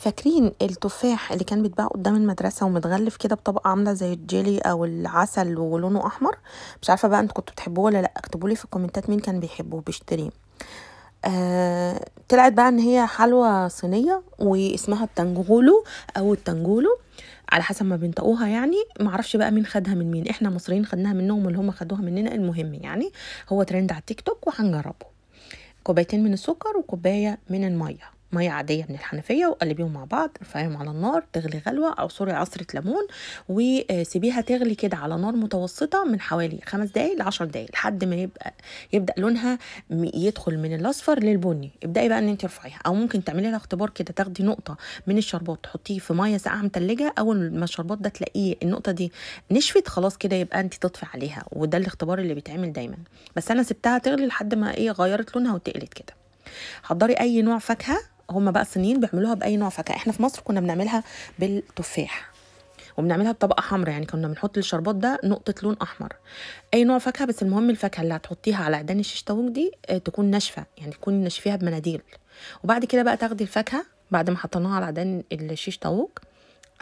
فاكرين التفاح اللي كان بيتباع قدام المدرسه ومتغلف كده بطبقه عامله زي الجيلي او العسل ولونه احمر مش عارفه بقى انتوا كنتوا بتحبوه ولا لا اكتبولي في الكومنتات مين كان بيحبه وبيشتريه آه، طلعت بقى ان هي حلوى صينيه واسمها التنجولو او التنجولو على حسب ما بينطقوها يعني معرفش بقى مين خدها من مين احنا مصريين خدناها منهم اللي هم خدوها مننا المهم يعني هو ترند على التيك توك وهنجربه كوبايتين من السكر وكوبايه من الميه مية عادية من الحنفية وقلبيهم مع بعض ارفعيهم على النار تغلي غلوة أو سوري عصرة ليمون وسيبيها تغلي كده على نار متوسطة من حوالي خمس دقايق لعشر دقايق لحد ما يبقى يبدأ لونها يدخل من الأصفر للبني ابدأي بقى إن أنت ارفعيها أو ممكن تعملي لها اختبار كده تاخدي نقطة من الشربات تحطيه في مية ساقعة متلجة أول ما الشربات ده تلاقيه النقطة دي نشفت خلاص كده يبقى أنت تطفي عليها وده الاختبار اللي بيتعمل دايما بس أنا سبتها تغلي لحد ما إيه غيرت لونها وتقلت كده حضري اي نوع فاكهه هم بقى الصينيين بيعملوها باي نوع فاكهه احنا في مصر كنا بنعملها بالتفاح وبنعملها بطبقه حمراء يعني كنا بنحط الشربات ده نقطه لون احمر اي نوع فاكهه بس المهم الفاكهه اللي هتحطيها على عيدان الشيش طاووق دي آه، تكون ناشفه يعني تكون ناشفيها بمناديل وبعد كده بقى تاخدي الفاكهه بعد ما حطيناها على عيدان الشيش طاووق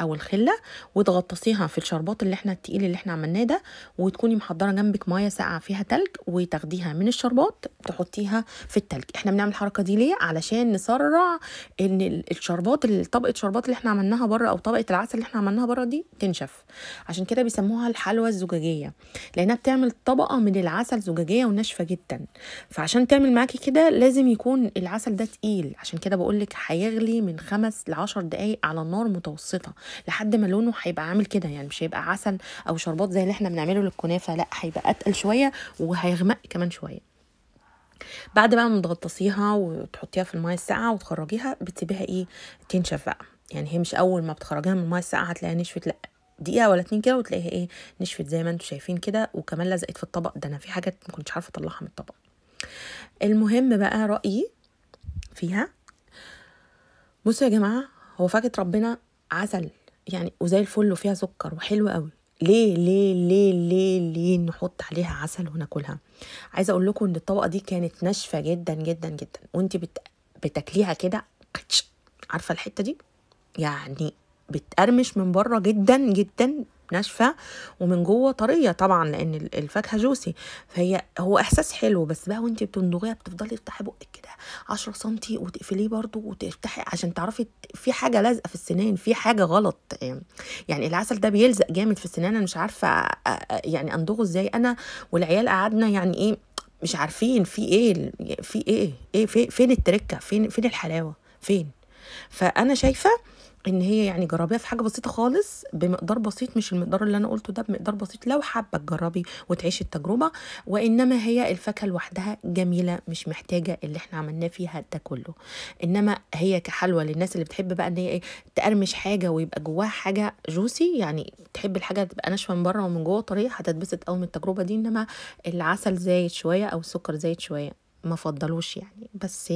او الخله وتغطسيها في الشربات اللي احنا التقيل اللي احنا عملناه ده وتكوني محضره جنبك ميه ساقعه فيها تلج وتاخديها من الشربات تحطيها في التلج احنا بنعمل الحركه دي ليه علشان نسرع ان الشربات طبقه الشربات اللي احنا عملناها بره او طبقه العسل اللي احنا عملناها بره دي تنشف عشان كده بيسموها الحلوى الزجاجيه لانها بتعمل طبقه من العسل زجاجيه وناشفه جدا فعشان تعمل معاكي كده لازم يكون العسل ده تقيل عشان كده بقول لك هيغلي من خمس لعشر دقايق على النار متوسطه لحد ما لونه هيبقى عامل كده يعني مش هيبقى عسل او شربات زي اللي احنا بنعمله للكنافه لا هيبقى اتقل شويه وهيغمق كمان شويه بعد بقى ما تغطسيها وتحطيها في الميه الساقعه وتخرجيها بتسيبيها ايه تنشف بقى يعني هي مش اول ما بتخرجيها من الميه الساقعه هتلاقيها نشفت لا دقيقه ولا اتنين كده وتلاقيها ايه نشفت زي ما انتم شايفين كده وكمان لزقت في الطبق ده انا في حاجات ما كنتش عارفه اطلعها من الطبق المهم بقى رايي فيها بصوا يا جماعه هو فاكهه ربنا عسل يعني وزي الفل وفيها سكر وحلوه قوي ليه ليه ليه ليه ليه نحط عليها عسل وناكلها عايزه اقول لكم ان الطبقه دي كانت ناشفه جدا جدا جدا وانت بت... بتاكليها كده عارفه الحته دي يعني بتقرمش من بره جدا جدا ناشفه ومن جوه طريه طبعا لان الفاكهه جوسي فهي هو احساس حلو بس بقى وانت بتمضغيها بتفضلي تفتحي بقك كده 10 سم وتقفليه برده وتفتحي عشان تعرفي في حاجه لازقه في السنان في حاجه غلط يعني العسل ده بيلزق جامد في السنان انا مش عارفه يعني اندغه ازاي انا والعيال قعدنا يعني ايه مش عارفين في ايه في ايه ايه فين التركه فين فين الحلاوه فين فانا شايفه ان هي يعني جربيها في حاجه بسيطه خالص بمقدار بسيط مش المقدار اللي انا قلته ده بمقدار بسيط لو حابه تجربي وتعيشي التجربه وانما هي الفاكهه لوحدها جميله مش محتاجه اللي احنا عملناه فيها ده كله انما هي كحلوى للناس اللي بتحب بقى ان هي ايه تقرمش حاجه ويبقى جواها حاجه جوسي يعني تحب الحاجه تبقى ناشفه من بره ومن جوه طريه هتتبسط قوي من التجربه دي انما العسل زايد شويه او السكر زايد شويه ما فضلوش يعني بس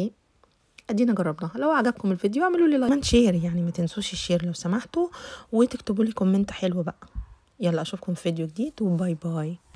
ادينا جربناها لو عجبكم الفيديو اعملوا لي لايك كمان شير يعني ما تنسوش الشير لو سمحتوا وتكتبوا لي كومنت حلو بقى يلا اشوفكم في فيديو جديد وباي باي